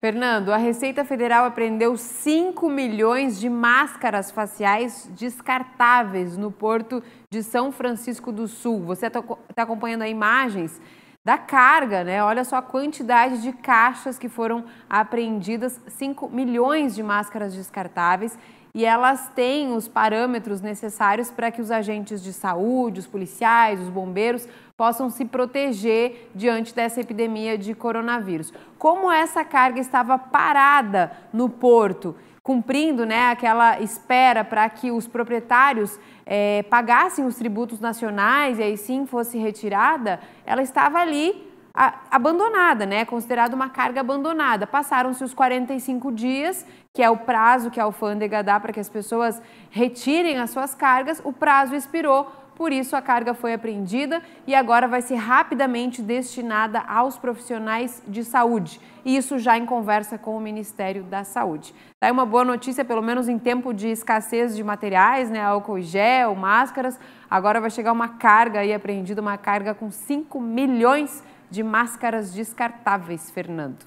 Fernando, a Receita Federal apreendeu 5 milhões de máscaras faciais descartáveis no porto de São Francisco do Sul. Você está tá acompanhando aí imagens da carga, né? Olha só a quantidade de caixas que foram apreendidas, 5 milhões de máscaras descartáveis e elas têm os parâmetros necessários para que os agentes de saúde, os policiais, os bombeiros possam se proteger diante dessa epidemia de coronavírus. Como essa carga estava parada no porto, cumprindo né, aquela espera para que os proprietários é, pagassem os tributos nacionais e aí sim fosse retirada, ela estava ali abandonada, né? Considerada uma carga abandonada. Passaram-se os 45 dias, que é o prazo que a alfândega dá para que as pessoas retirem as suas cargas. O prazo expirou, por isso, a carga foi apreendida e agora vai ser rapidamente destinada aos profissionais de saúde. E isso já em conversa com o Ministério da Saúde. Daí tá uma boa notícia, pelo menos em tempo de escassez de materiais, né, álcool gel, máscaras. Agora vai chegar uma carga aí apreendida, uma carga com 5 milhões de máscaras descartáveis, Fernando.